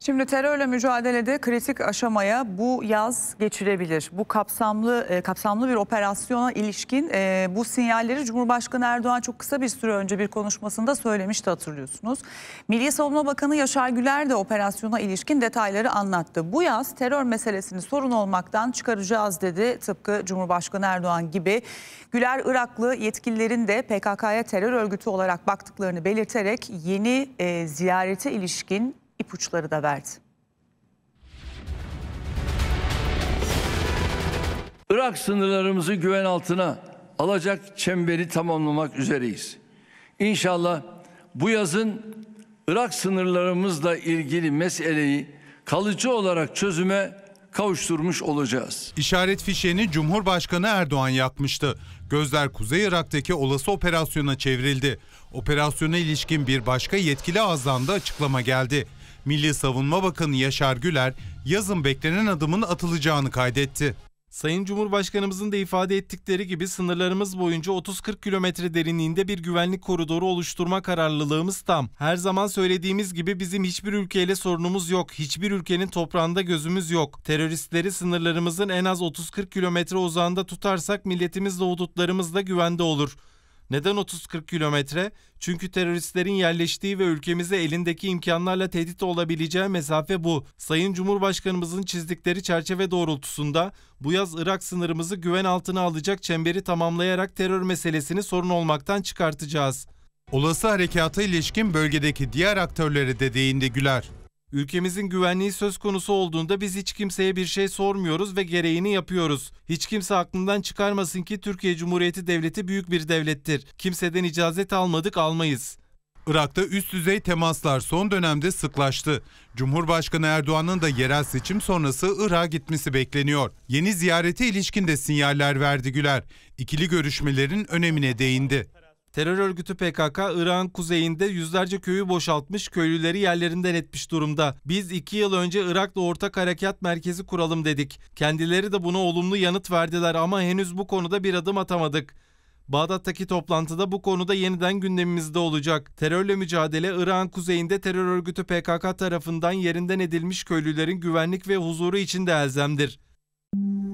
Şimdi terörle mücadelede kritik aşamaya bu yaz geçirebilir. Bu kapsamlı e, kapsamlı bir operasyona ilişkin e, bu sinyalleri Cumhurbaşkanı Erdoğan çok kısa bir süre önce bir konuşmasında söylemişti hatırlıyorsunuz. Milli Savunma Bakanı Yaşar Güler de operasyona ilişkin detayları anlattı. Bu yaz terör meselesini sorun olmaktan çıkaracağız dedi tıpkı Cumhurbaşkanı Erdoğan gibi. Güler Iraklı yetkililerin de PKK'ya terör örgütü olarak baktıklarını belirterek yeni e, ziyarete ilişkin ipuçları da verdi. Irak sınırlarımızı güven altına alacak çemberi tamamlamak üzereyiz. İnşallah bu yazın Irak sınırlarımızla ilgili meseleyi kalıcı olarak çözüme kavuşturmuş olacağız. İşaret fişeğini Cumhurbaşkanı Erdoğan yapmıştı. Gözler Kuzey Irak'taki olası operasyona çevrildi. Operasyona ilişkin bir başka yetkili ağızdan da açıklama geldi. Milli Savunma Bakanı Yaşar Güler yazın beklenen adımın atılacağını kaydetti. Sayın Cumhurbaşkanımızın da ifade ettikleri gibi sınırlarımız boyunca 30-40 kilometre derinliğinde bir güvenlik koridoru oluşturma kararlılığımız tam. Her zaman söylediğimiz gibi bizim hiçbir ülkeyle sorunumuz yok. Hiçbir ülkenin toprağında gözümüz yok. Teröristleri sınırlarımızın en az 30-40 kilometre uzağında tutarsak milletimiz de hudutlarımız da güvende olur. Neden 30-40 kilometre? Çünkü teröristlerin yerleştiği ve ülkemize elindeki imkanlarla tehdit olabileceği mesafe bu. Sayın Cumhurbaşkanımızın çizdikleri çerçeve doğrultusunda bu yaz Irak sınırımızı güven altına alacak çemberi tamamlayarak terör meselesini sorun olmaktan çıkartacağız. Olası harekata ilişkin bölgedeki diğer aktörlere de değindi Güler. Ülkemizin güvenliği söz konusu olduğunda biz hiç kimseye bir şey sormuyoruz ve gereğini yapıyoruz. Hiç kimse aklından çıkarmasın ki Türkiye Cumhuriyeti Devleti büyük bir devlettir. Kimseden icazet almadık almayız. Irak'ta üst düzey temaslar son dönemde sıklaştı. Cumhurbaşkanı Erdoğan'ın da yerel seçim sonrası Irak'a gitmesi bekleniyor. Yeni ziyarete ilişkin de sinyaller verdi Güler. İkili görüşmelerin önemine değindi. Terör örgütü PKK Irak'ın kuzeyinde yüzlerce köyü boşaltmış, köylüleri yerlerinden etmiş durumda. Biz iki yıl önce Irak'la ortak harekat merkezi kuralım dedik. Kendileri de buna olumlu yanıt verdiler ama henüz bu konuda bir adım atamadık. Bağdat'taki toplantıda bu konuda yeniden gündemimizde olacak. Terörle mücadele Irak'ın kuzeyinde terör örgütü PKK tarafından yerinden edilmiş köylülerin güvenlik ve huzuru için de elzemdir.